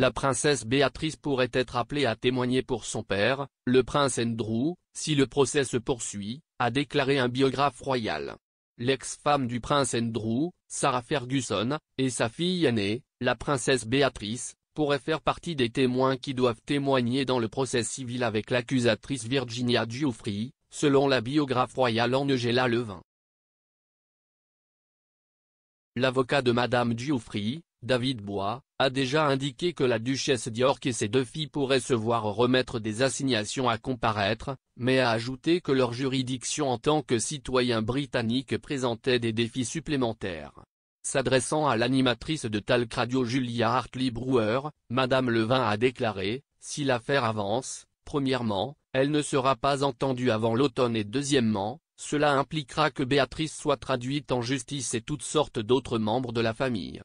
la princesse Béatrice pourrait être appelée à témoigner pour son père, le prince Andrew, si le procès se poursuit, a déclaré un biographe royal. L'ex-femme du prince Andrew, Sarah Ferguson, et sa fille aînée, la princesse Béatrice, pourraient faire partie des témoins qui doivent témoigner dans le procès civil avec l'accusatrice Virginia Giuffry, selon la biographe royale Angela Levin. L'avocat de Madame Giuffry, David Bois, a déjà indiqué que la duchesse d'York et ses deux filles pourraient se voir remettre des assignations à comparaître, mais a ajouté que leur juridiction en tant que citoyen britannique présentait des défis supplémentaires. S'adressant à l'animatrice de Talk Radio Julia Hartley Brewer, Madame Levin a déclaré, si l'affaire avance, premièrement, elle ne sera pas entendue avant l'automne et deuxièmement, cela impliquera que Béatrice soit traduite en justice et toutes sortes d'autres membres de la famille.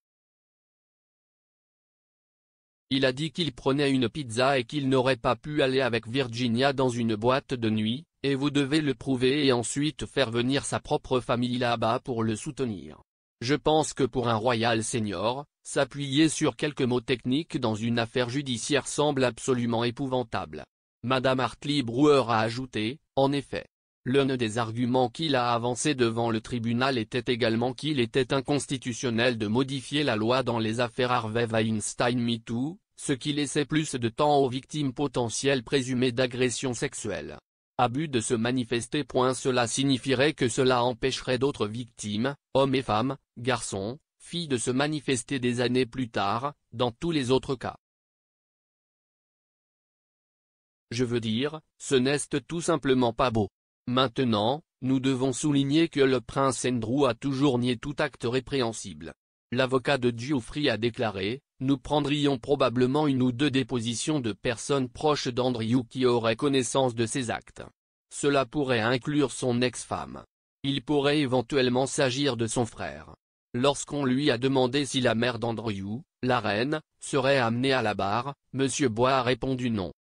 Il a dit qu'il prenait une pizza et qu'il n'aurait pas pu aller avec Virginia dans une boîte de nuit, et vous devez le prouver et ensuite faire venir sa propre famille là-bas pour le soutenir. Je pense que pour un royal senior, s'appuyer sur quelques mots techniques dans une affaire judiciaire semble absolument épouvantable. Madame Hartley Brewer a ajouté, en effet. L'un des arguments qu'il a avancé devant le tribunal était également qu'il était inconstitutionnel de modifier la loi dans les affaires Harvey Weinstein too ce qui laissait plus de temps aux victimes potentielles présumées d'agressions sexuelles. Abus de se manifester. Cela signifierait que cela empêcherait d'autres victimes, hommes et femmes, garçons, filles de se manifester des années plus tard, dans tous les autres cas. Je veux dire, ce n'est tout simplement pas beau. Maintenant, nous devons souligner que le prince Andrew a toujours nié tout acte répréhensible. L'avocat de Geoffrey a déclaré, nous prendrions probablement une ou deux dépositions de personnes proches d'Andrew qui auraient connaissance de ses actes. Cela pourrait inclure son ex-femme. Il pourrait éventuellement s'agir de son frère. Lorsqu'on lui a demandé si la mère d'Andrew, la reine, serait amenée à la barre, M. Bois a répondu non.